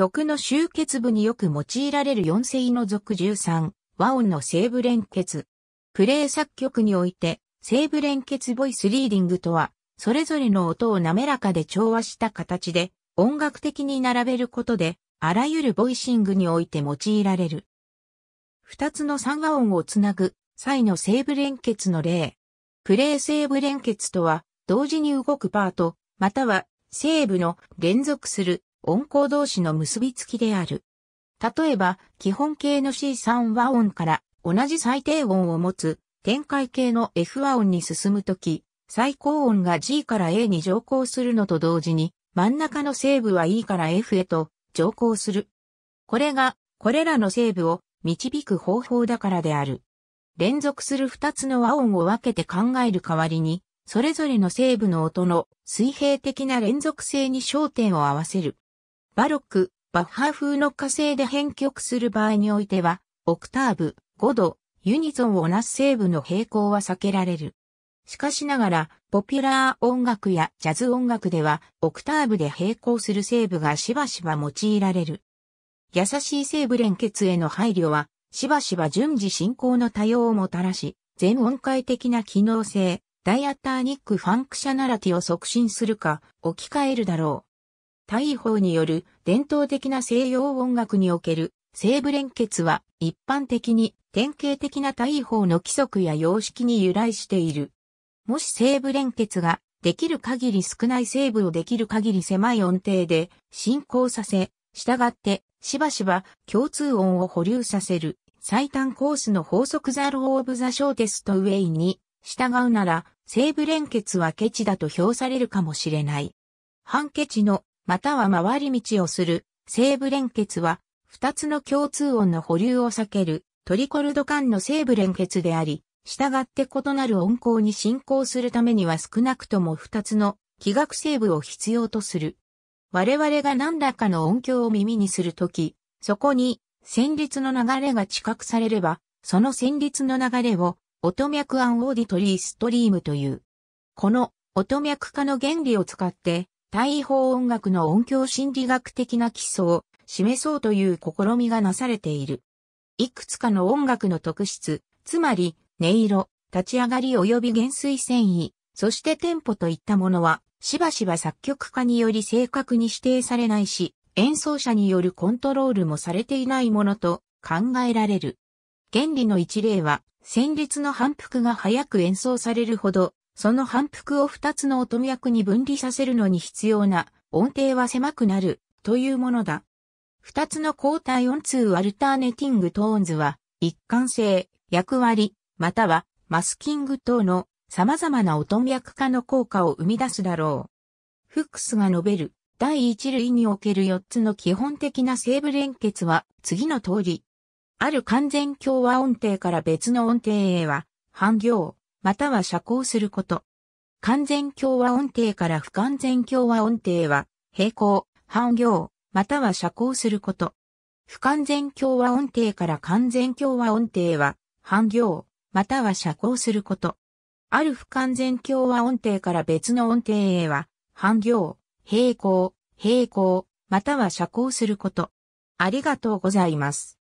曲の集結部によく用いられる4声の属13和音の声部連結。プレイ作曲において、声部連結ボイスリーディングとは、それぞれの音を滑らかで調和した形で、音楽的に並べることで、あらゆるボイシングにおいて用いられる。2つの3和音をつなぐ際の声部連結の例。プレイ声部連結とは、同時に動くパート、または声部の連続する音高同士の結びつきである。例えば、基本形の C3 和音から同じ最低音を持つ展開形の F 和音に進むとき、最高音が G から A に上降するのと同時に、真ん中の西部は E から F へと上降する。これが、これらの西部を導く方法だからである。連続する二つの和音を分けて考える代わりに、それぞれの西部の音の水平的な連続性に焦点を合わせる。バロック、バッハー風の火星で編曲する場合においては、オクターブ、5度、ユニゾンをなす西部の並行は避けられる。しかしながら、ポピュラー音楽やジャズ音楽では、オクターブで並行する西部がしばしば用いられる。優しい西部連結への配慮は、しばしば順次進行の多様をもたらし、全音階的な機能性、ダイアターニックファンクシャナラティを促進するか、置き換えるだろう。大砲による伝統的な西洋音楽における西部連結は一般的に典型的な大砲の規則や様式に由来している。もし西部連結ができる限り少ない西部をできる限り狭い音程で進行させ、従ってしばしば共通音を保留させる最短コースの法則ザルオーブザショーテストウェイに従うなら西部連結はケチだと評されるかもしれない。半ケチのまたは回り道をする、西部連結は、二つの共通音の保留を避ける、トリコルド間の西部連結であり、従って異なる音項に進行するためには少なくとも二つの気学西部を必要とする。我々が何らかの音響を耳にするとき、そこに旋律の流れが知覚されれば、その旋律の流れを音脈アンオーディトリーストリームという。この音脈化の原理を使って大砲音楽の音響心理学的な基礎を示そうという試みがなされている。いくつかの音楽の特質、つまり、音色、立ち上がり及び減衰繊維、そしてテンポといったものは、しばしば作曲家により正確に指定されないし、演奏者によるコントロールもされていないものと考えられる。原理の一例は、旋律の反復が早く演奏されるほど、その反復を二つの音脈に分離させるのに必要な音程は狭くなるというものだ。二つの交代音通アルターネティングトーンズは一貫性、役割、またはマスキング等の様々な音脈化の効果を生み出すだろう。フックスが述べる第一類における四つの基本的な西分連結は次の通り。ある完全共和音程から別の音程へは、半行、または遮光すること。完全共和音程から不完全共和音程は、平行、半行、または遮光すること。不完全共和音程から完全共和音程は、半行、または遮光すること。ある不完全共和音程から別の音程へは、半行、平行、平行、または遮光すること。ありがとうございます。